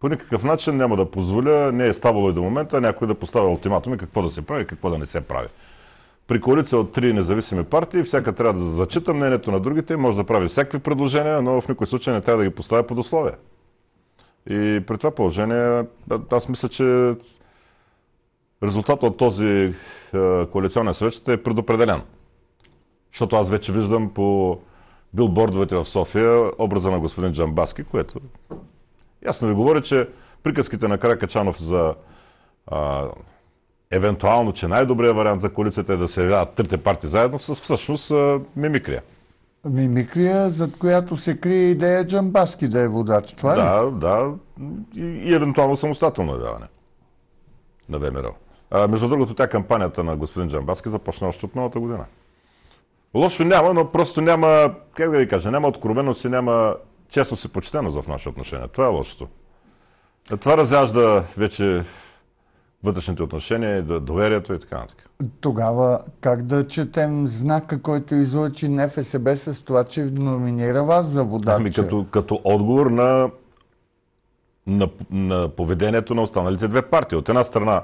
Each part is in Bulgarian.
по никакъв начин няма да позволя, не е ставало и до момента, някой да поставя ултиматуми какво да се прави, какво да не се прави. При коалиция от три независими партии, всяка трябва да зачита мнението на другите, може да прави всякакви предложения, но в никой случай не трябва да ги поставя под условие. И при това положение, аз мисля, че резултатът от този е, коалиционен съвет ще е предопределен. Защото аз вече виждам по билбордовете в София образа на господин Джамбаски, което Ясно ли говоря, че приказките на Качанов за а, евентуално, че най-добрият вариант за коалицията е да се явяват трите партии заедно, с всъщност а, мимикрия. Мимикрия, зад която се крие идея Джамбаски да е водач. Това да, ли? Да, и, и евентуално самостоятелно явяване на ВМРО. А, между другото, тя кампанията на господин Джамбаски започна още от новата година. Лошо няма, но просто няма, как да ви кажа, няма откровеност и няма честност и почтеност в нашите отношения. Това е лошото. Е, това разяжда вече вътрешните отношения, доверието и така нататък. Тогава как да четем знака, който излъчи на ФСБ с това, че номинира вас за вода? Ами като, като отговор на, на, на поведението на останалите две партии. От една страна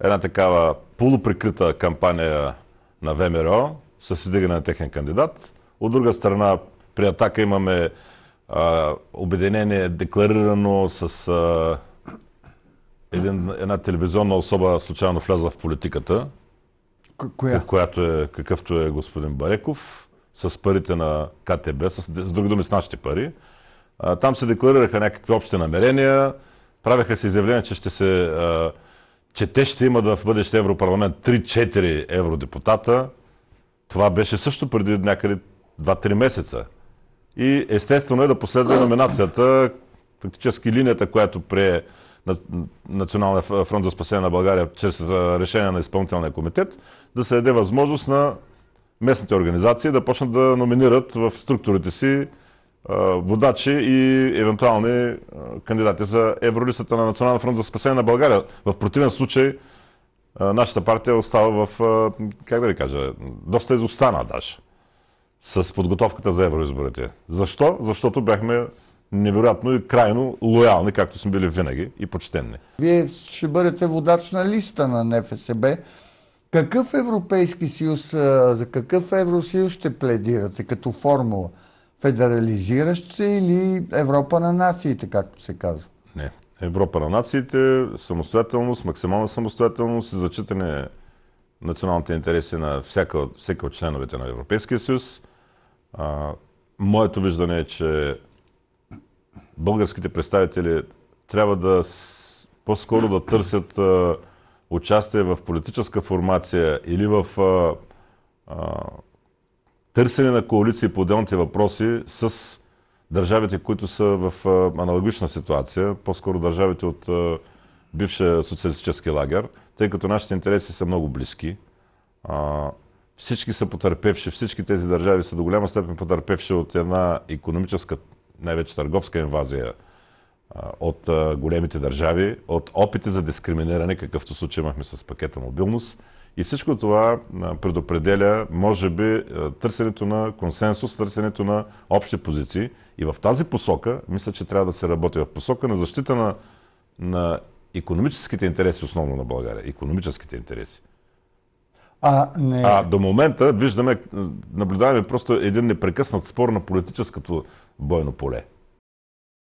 една такава полуприкрита кампания на ВМРО с издигане на техен кандидат. От друга страна при Атака имаме Обединение е декларирано с а, един, една телевизионна особа случайно влязла в политиката. Коя? Която е, какъвто е господин Бареков, с парите на КТБ, с, с други думи с нашите пари. А, там се декларираха някакви общи намерения, правяха се изявления, че ще се... А, че те ще имат в бъдещия Европарламент 3-4 евродепутата. Това беше също преди някъде 2-3 месеца. И естествено е да последва номинацията, фактически линията, която прие Националния фронт за спасение на България чрез решение на изпълнителния комитет, да се даде възможност на местните организации да почнат да номинират в структурите си водачи и евентуални кандидати за евролистата на Националния фронт за спасение на България. В противен случай нашата партия остава в, как да ви кажа, доста изостана даже с подготовката за евроизборите. Защо? Защото бяхме невероятно и крайно лоялни, както сме били винаги и почтенни. Вие ще бъдете водач на листа на НФСБ. Какъв Европейски съюз, за какъв Евросъюз ще пледирате като формула? Федерализиращ се или Европа на нациите, както се казва? Не. Европа на нациите, самостоятелност, максимална самостоятелност, зачитане националните интереси на всяка, всеки от членовете на Европейския съюз – а, моето виждане е, че българските представители трябва да по-скоро да търсят а, участие в политическа формация или в а, а, търсене на коалиции по отделните въпроси с държавите, които са в а, аналогична ситуация, по-скоро държавите от а, бившия социалистически лагер, тъй като нашите интереси са много близки. А, всички са потърпевши, всички тези държави са до голяма степен потърпевши от една економическа, най-вече търговска инвазия от големите държави, от опити за дискриминиране, какъвто случай имахме с пакета мобилност. И всичко това предопределя, може би, търсенето на консенсус, търсенето на общи позиции. И в тази посока, мисля, че трябва да се работи в посока на защита на, на економическите интереси, основно на България. Економическите интереси. А, не... а до момента виждаме, наблюдаваме просто един непрекъснат спор на политическото бойно поле.